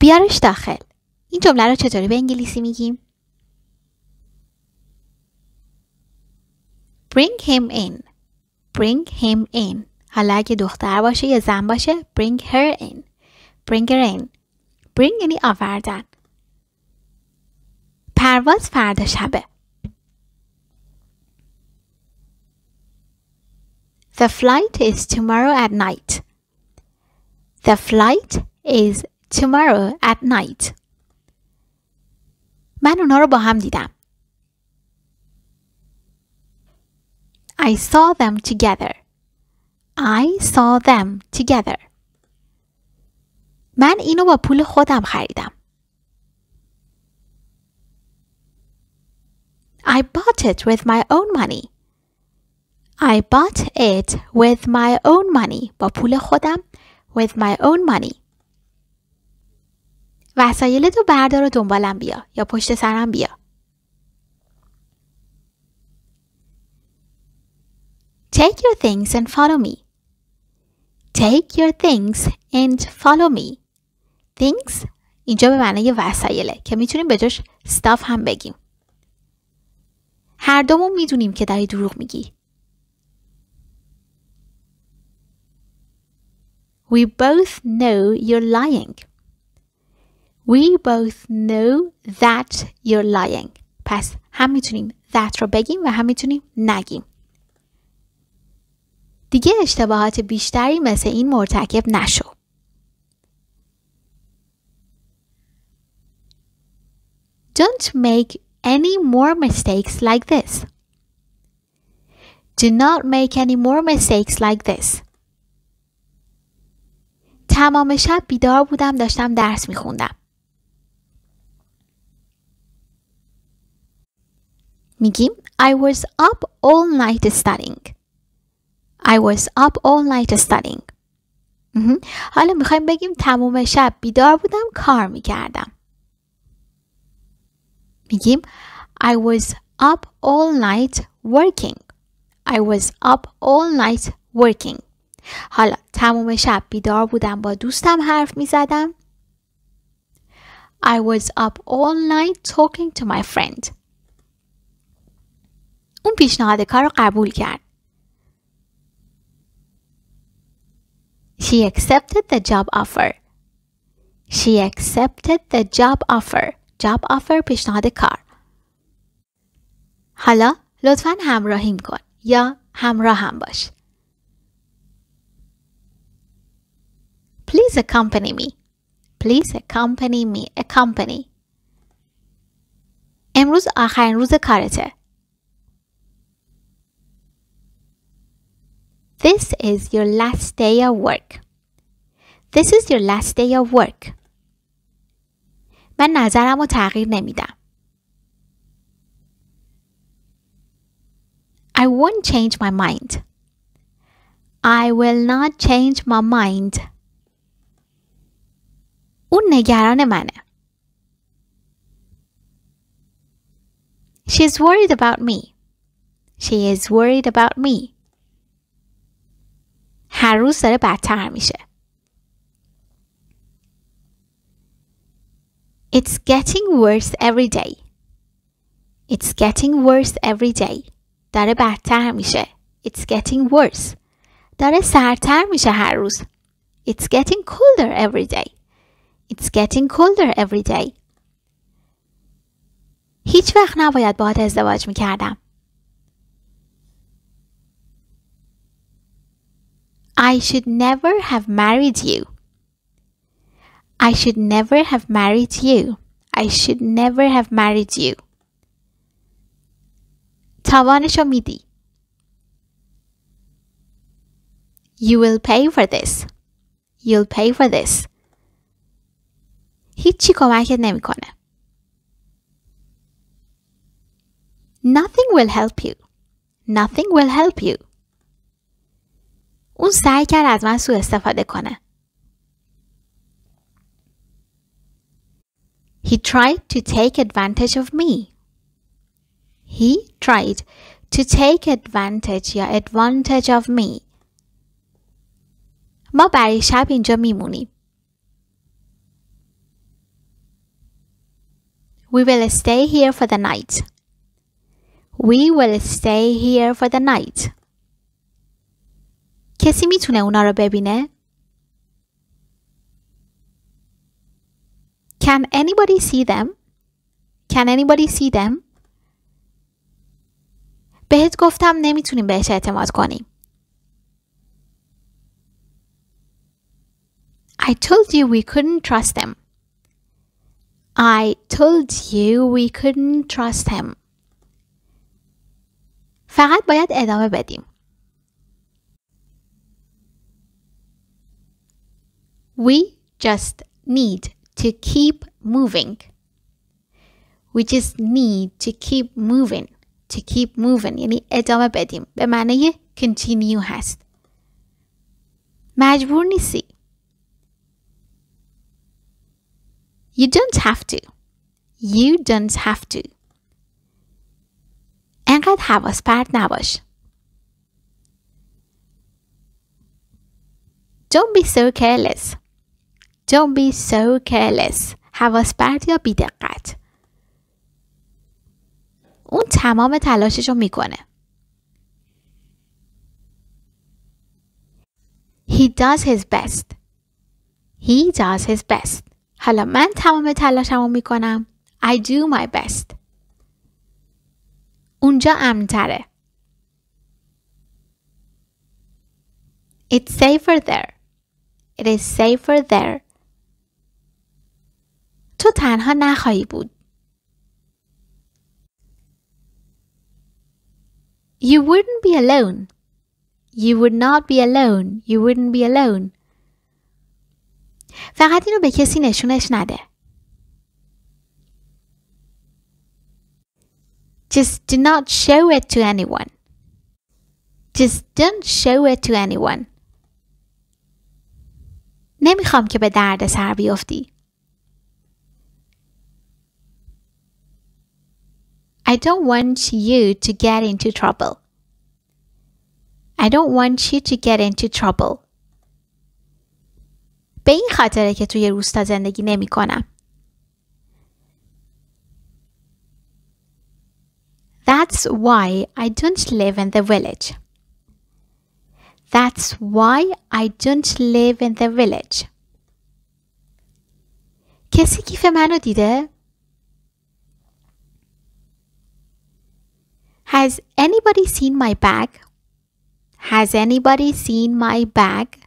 بیارش داخل این جمله رو چطوری به انگلیسی میگیم bring him in bring him in حالا اگه دختر باشه یا زن باشه bring her in bring her in bring یعنی آوردن پرواز فردا شبه The flight is tomorrow at night. The flight is tomorrow at night من اونا رو با هم دیدم I saw them together I saw them together من اینو با پول خودم خریدم I bought it with my own money. I bought it with my own money. با پول خودم with my own money. تو بردار و دنبالم بیا یا پشت سرم بیا Take your things and follow me. Take your things and follow me. Things اینجا به معنی وسایله که میتونیم به جاش stuff هم بگیم. هر دومون میدونیم که داری دروغ میگی. We both know you're lying. We both know that you're lying. پس هم میتونیم that رو بگیم و هم میتونیم نگیم. دیگه اشتباهات بیشتری مثل این مرتکب نشو. Don't make any more mistakes like this. Do not make any more mistakes like this. تمام شب بیدار بودم داشتم درس میخوندم. Miki, I was up all night studying. I was up all night studying. حالا میخوایم بگیم تموم شب بیدار بودم کار میکردم. میگیم I was up all night working. I was up all night working. حالا تموم شب بیدار بودم با دوستم حرف می I was up all night talking to my friend. اون پیشنهاد کار رو قبول کرد. She accepted the job offer. She accepted the job offer. Job offer پیشنهاد کار. حالا لطفا همراهیم کن یا همراه هم باش. Please accompany me. Please accompany me. Accompany. امروز آخرین روز کارته. This is your last day of work. This is your last day of work. من نظرم رو تغییر نمیدم. I won't change my mind. I will not change my mind. اون نگران منه. She is worried about me. She is worried about me. هر روز داره بدتر میشه. It's getting worse every day. It's getting worse every day. داره بدتر میشه. It's getting worse. داره سردتر میشه هر روز. It's getting colder every day. It's getting colder every day. هیچ وقت نباید باهات ازدواج میکردم. I should never have married you. I should never have married you. I should never have married you. تاوانشو میدی. You will pay for this. You'll pay for this. هیچی کمکت نمیکنه. Nothing will help you. Nothing will help you. اون سعی کرد از من سوء استفاده کنه. He tried to take advantage of me. He tried to take advantage یا advantage of me. ما برای شب اینجا میمونیم. We will stay here for the night. We will stay here for the night. کسی میتونه اونا رو ببینه؟ Can anybody see them? Can anybody see them? بهت گفتم نمیتونیم بهش اعتماد کنیم. I told you we couldn't trust them. I told you we couldn't trust him. فقط باید ادامه بدیم. We just need to keep moving. We just need to keep moving. To keep moving یعنی ادامه بدیم به معنی continue هست. مجبور نیستی. You don't have to. You don't have to. انقدر حواس پرت نباش. Don't be so careless. Don't be so careless. حواس برد یا بیدقت. اون تمام تلاشش رو میکنه. He does his best. He does his best. حالا من تمام تلاشمو میکنم. I do my best. اونجا امنتره. It's safer there. It is safer there. تو تنها نخواهی بود. You wouldn't be alone. You would not be alone. You wouldn't be alone. فقط اینو به کسی نشونش نده. Just do not show it to anyone. Just don't show it to anyone. نمیخوام که به درد سر بیفتی. I don't want you to get into trouble. I don't want you to get into trouble. به این خاطره که توی روستا زندگی نمی کنم. That's why I don't live in the village. That's why I don't live in the village. کسی کیف منو دیده؟ Has anybody seen my bag? Has anybody seen my bag?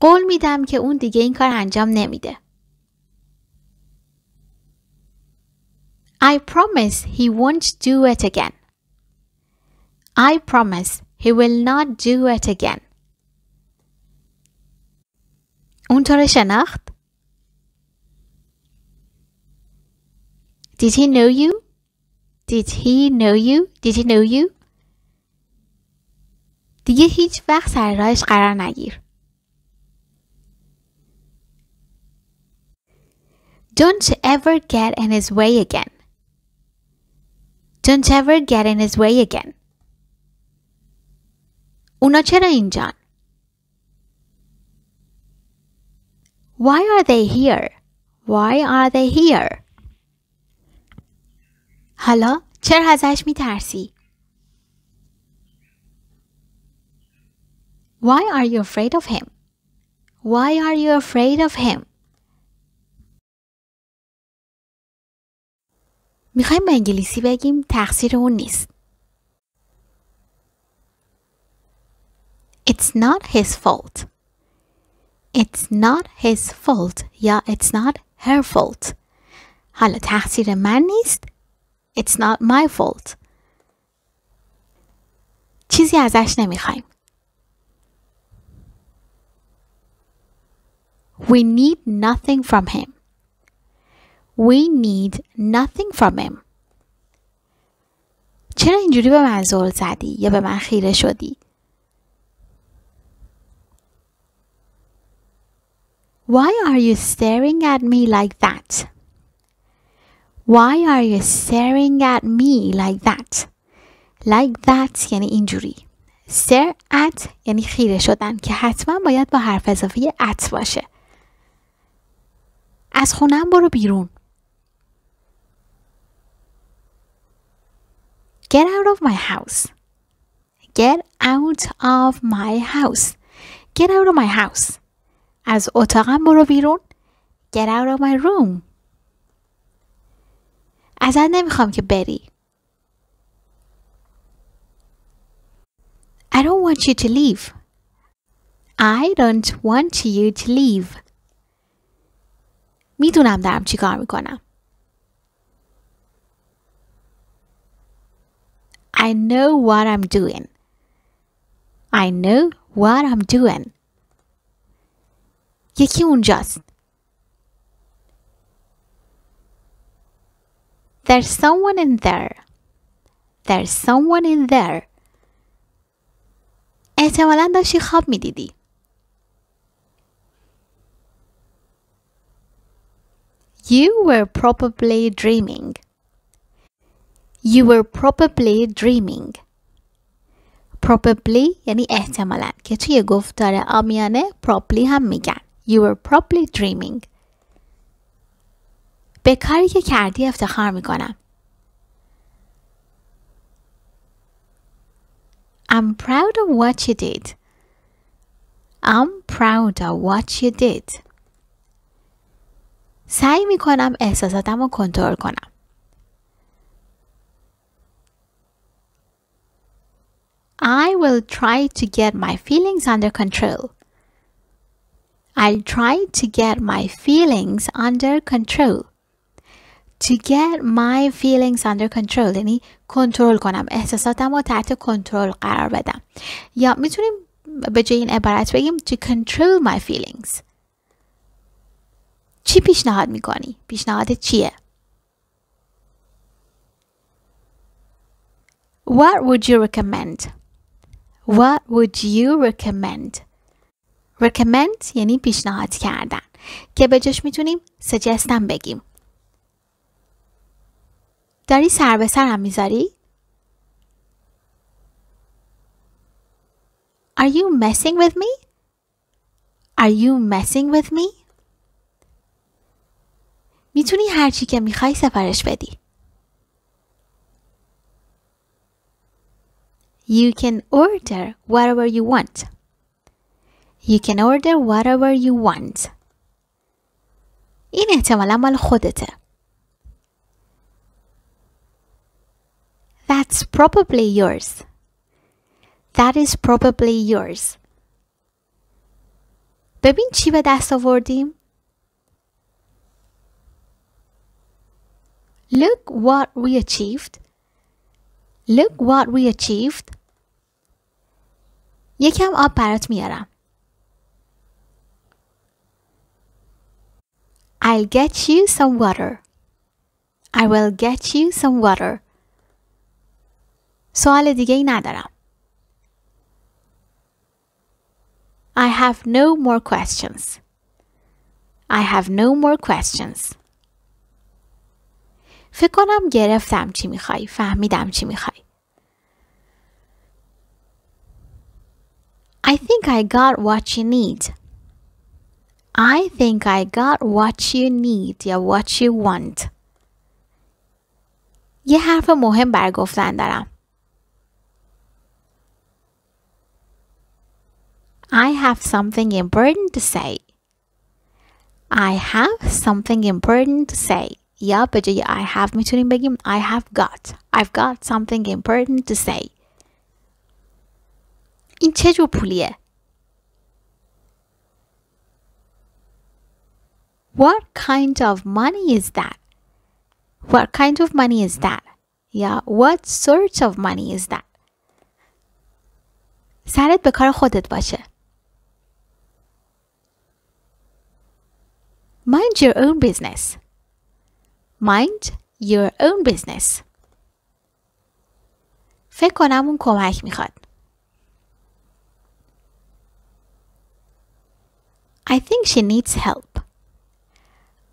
قول میدم که اون دیگه این کار انجام نمیده. I promise he won't do it again. I promise he will not do it again. اون تو شناخت? Did he know you? Did he know you? Did he know you? دیگه هیچ وقت سر راهش قرار نگیر. Don't ever get in his way again. Don't ever get in his way again. اونا چرا اینجان؟ Why are they here? Why are they here? حالا چرا ازش می ترسی؟ Why are you afraid of him? Why are you afraid of him? میخوایم به انگلیسی بگیم تقصیر اون نیست. It's not his fault. It's not his fault یا It's not her fault. حالا تقصیر من نیست It's not my fault. چیزی ازش نمیخوایم. We need nothing from him. We need nothing from him. چرا اینجوری به من زل زدی یا به من خیره شدی؟ Why are you staring at me like that? Why are you staring at me like that? Like that یعنی اینجوری. Stare at یعنی خیره شدن که حتما باید با حرف اضافه at باشه. از خونم برو بیرون. Get out of my house. Get out of my house. Get out of my house. از اتاقم برو بیرون. Get out of my room. ازت نمیخوام که بری I don't want you to leave I don't want you to leave میدونم دارم چی کار میکنم I know what I'm doing I know what I'm doing یکی اونجاست There's someone in there. There's someone in there. احتمالا داشتی خواب میدیدی. You were probably dreaming. You were probably dreaming. Probably یعنی احتمالا که توی گفتار آمیانه probably هم میگن. You were probably dreaming. به کاری که کردی افتخار میکنم. I'm proud of what you did. I'm proud of what you did. سعی میکنم احساساتم رو کنترل کنم. I will try to get my feelings under control. I'll try to get my feelings under control. To get my feelings under control یعنی کنترل کنم احساساتم رو تحت کنترل قرار بدم یا میتونیم به جای این عبارت بگیم To control my feelings چی پیشنهاد میکنی؟ پیشنهاد چیه؟ What would you recommend? What would you recommend? Recommend یعنی پیشنهاد کردن که به جاش میتونیم سجستم بگیم داری سر به سرم میذاری؟ Are you messing with me? Are you messing with me? میتونی هر چی که میخوای سفارش بدی. You can order whatever you want. You can order whatever you want. این احتمالا مال خودته. That's probably yours. That is probably yours. ببین چی به دست آوردیم. Look what we achieved. Look what we achieved. یکم آب برات میارم. I'll get you some water. I will get you some water. سوال دیگه ای ندارم. I have no more questions. I have no more questions. فکر کنم گرفتم چی میخوای. فهمیدم چی میخوای. I think I got what you need. I think I got what you need یا what you want. یه حرف مهم برگفتن دارم. I have something important to say. I have something important to say. Yeah, but I have मिथुनी Begum I have got. I've got something important to say. جور پولیه What kind of money is that? What kind of money is that? Yeah. what sort of money is that? سرت به کار خودت باشه. Mind your own business. Mind your own business. فکر کنم اون کمک میخواد. I think she needs help.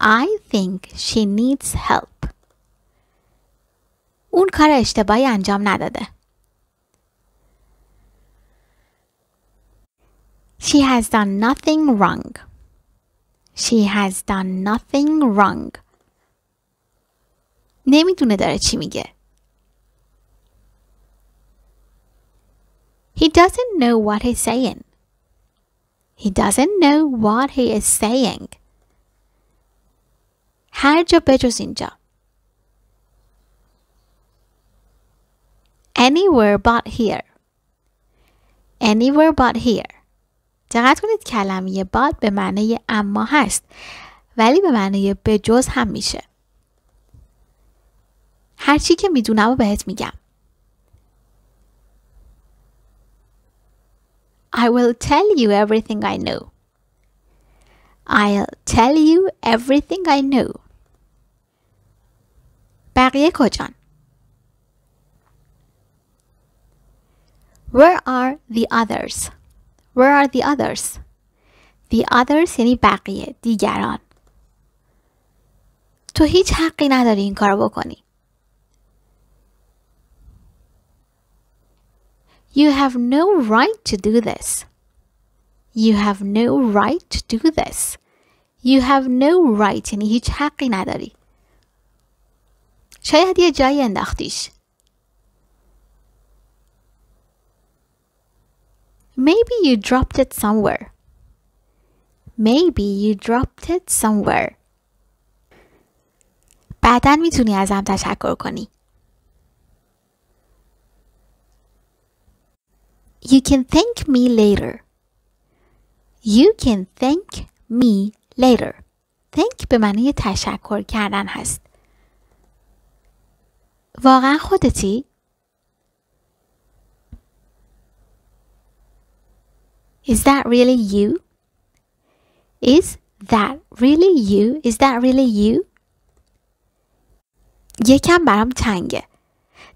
I think she needs help. اون کار اشتباهی انجام نداده. She has done nothing wrong. She has done nothing wrong. نمیدونه داره چی میگه. He doesn't know what he's saying. He doesn't know what he is saying. هر جا بجز اینجا. Anywhere but here. Anywhere but here. دقت کنید کلمه باد به معنی اما هست ولی به معنی به جز هم میشه چی که میدونم و بهت میگم I will tell you everything I know. I'll tell you everything I know. بقیه کجان؟ Where are the others? Where are the others? The others یعنی بقیه دیگران تو هیچ حقی نداری این کار بکنی You have no right to do this You have no right to do this You have no right یعنی هیچ حقی نداری شاید یه جایی انداختیش Maybe you dropped it somewhere. Maybe you dropped it somewhere. بعدا میتونی ازم تشکر کنی. You can thank me later. You can thank me later. Thank به معنی تشکر کردن هست. واقعا خودتی؟ Is that really you? Is that really you? Is that really you? یکم برام تنگه.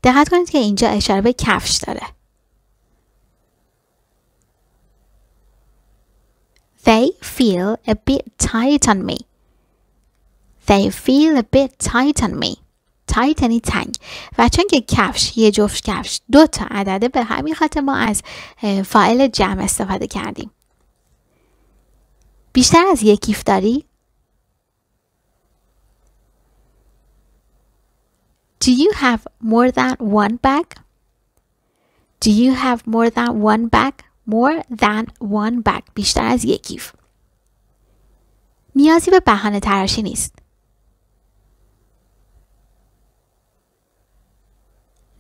دقت کنید که اینجا اشاره به کفش داره. They feel a bit tight on me. They feel a bit tight on me. تایت یعنی تنگ و چون که کفش یه جفت کفش دو تا عدده به همین خاطر ما از فاعل جمع استفاده کردیم بیشتر از یک کیف داری؟ Do you have more than one bag? Do you have more than one bag? More than one bag. بیشتر از یک نیازی به بهانه تراشی نیست.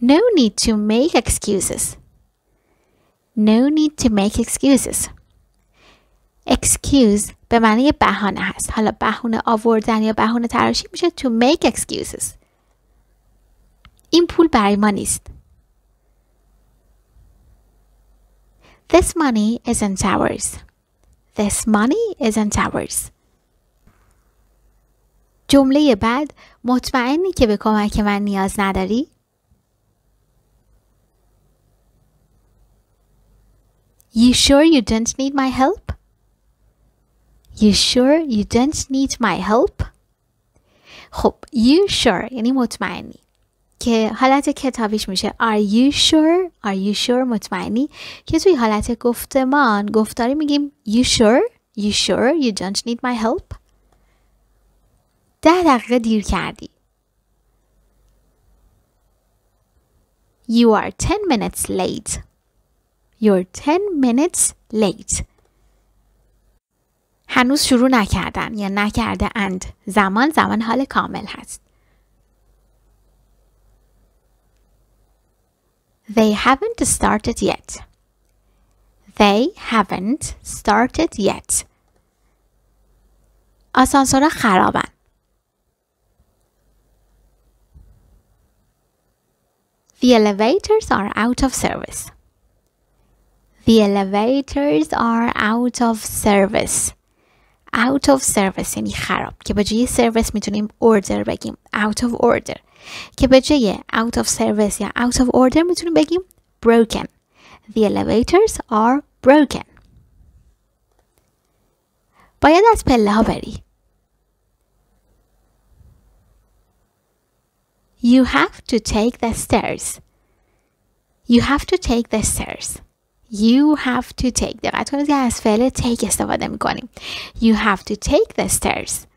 No need to make excuses. No need to make excuses. Excuse به معنی بهانه هست. حالا بهونه آوردن یا بهونه تراشی میشه to make excuses. این پول برای ما نیست. This money isn't ours. This money isn't ours. جمله بعد مطمئنی که به کمک من نیاز نداری؟ You sure you don't need my help? You sure you don't need my help? خب you sure یعنی مطمئنی که حالت کتابیش میشه Are you sure? Are you sure? مطمئنی که توی حالت گفتمان گفتاری میگیم You sure? You sure? You don't need my help? ده دقیقه دیر کردی You are 10 minutes late you're 10 minutes late. هنوز شروع نکردن یا نکرده اند زمان زمان حال کامل هست. They haven't started yet. They haven't started yet. آسانسورها خرابن. The elevators are out of service. The elevators are out of service out of service یعنی خراب که به جای service میتونیم order بگیم out of order که به جای out of service یا out of order میتونیم بگیم broken The elevators are broken باید از پله ها بری You have to take the stairs You have to take the stairs you have to take دقت کنید که از فعل take استفاده میکنیم You have to take the stairs